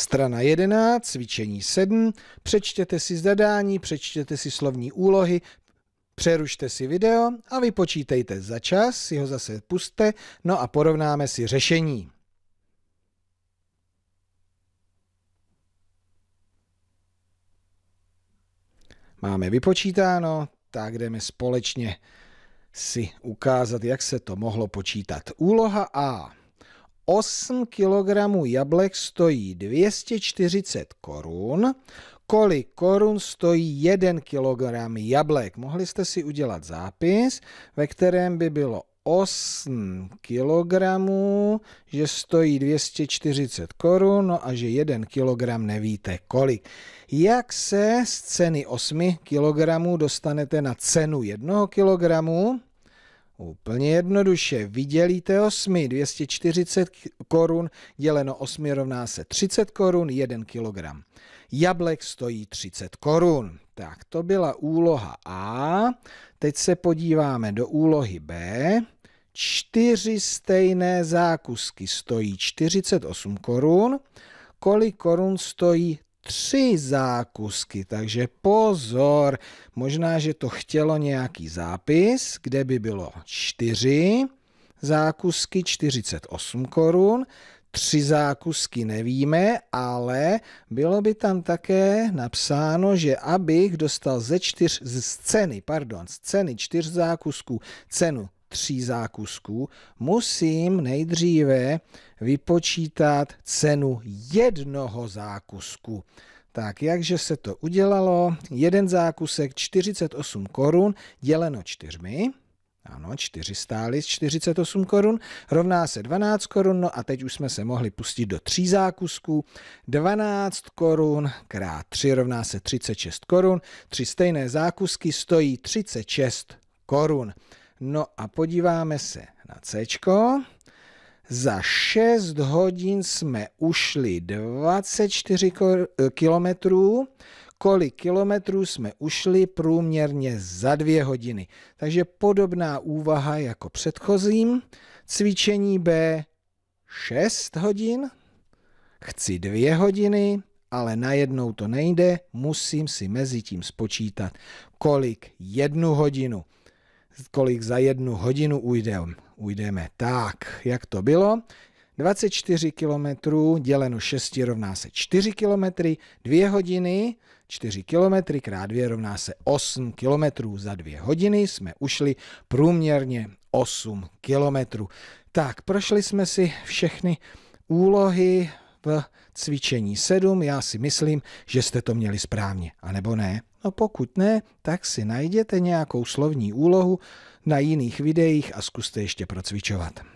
Strana 11, cvičení 7, přečtěte si zadání, přečtěte si slovní úlohy, přerušte si video a vypočítejte za čas, si ho zase puste, no a porovnáme si řešení. Máme vypočítáno, tak jdeme společně si ukázat, jak se to mohlo počítat. Úloha A. 8 kg jablek stojí 240 korun, kolik korun stojí 1 kg jablek. Mohli jste si udělat zápis, ve kterém by bylo 8 kg, že stojí 240 korun, no a že 1 kg nevíte kolik. Jak se z ceny 8 kg dostanete na cenu 1 kg? Úplně jednoduše, vydělíte 8, 240 korun děleno 8 rovná se 30 korun, 1 kg. Jablek stojí 30 korun. Tak to byla úloha A. Teď se podíváme do úlohy B. Čtyři stejné zákusky stojí 48 korun. Kolik korun stojí tři zákusky, takže pozor, možná, že to chtělo nějaký zápis, kde by bylo čtyři zákusky 48 korun, tři zákusky nevíme, ale bylo by tam také napsáno, že abych dostal ze čtyř, z ceny, pardon, z ceny čtyř zákusků cenu tří zákusků, musím nejdříve vypočítat cenu jednoho zákusku. Tak jakže se to udělalo? Jeden zákusek 48 korun děleno čtyřmi. Ano, 4 stály z 48 korun, rovná se 12 korun, no a teď už jsme se mohli pustit do tří zákusků. 12 korun krát 3 rovná se 36 korun, tři stejné zákusky stojí 36 korun. No a podíváme se na C. Za 6 hodin jsme ušli 24 eh, kilometrů. Kolik kilometrů jsme ušli průměrně za 2 hodiny. Takže podobná úvaha jako předchozím. Cvičení B 6 hodin. Chci 2 hodiny, ale najednou to nejde. Musím si mezi tím spočítat, kolik jednu hodinu kolik za jednu hodinu ujdeme. Ujdeme. Tak, jak to bylo? 24 km děleno 6 rovná se 4 km, 2 hodiny, 4 km krát 2 rovná se 8 km. Za 2 hodiny jsme ušli průměrně 8 km. Tak, prošli jsme si všechny úlohy v cvičení 7. Já si myslím, že jste to měli správně, anebo ne. No pokud ne, tak si najděte nějakou slovní úlohu na jiných videích a zkuste ještě procvičovat.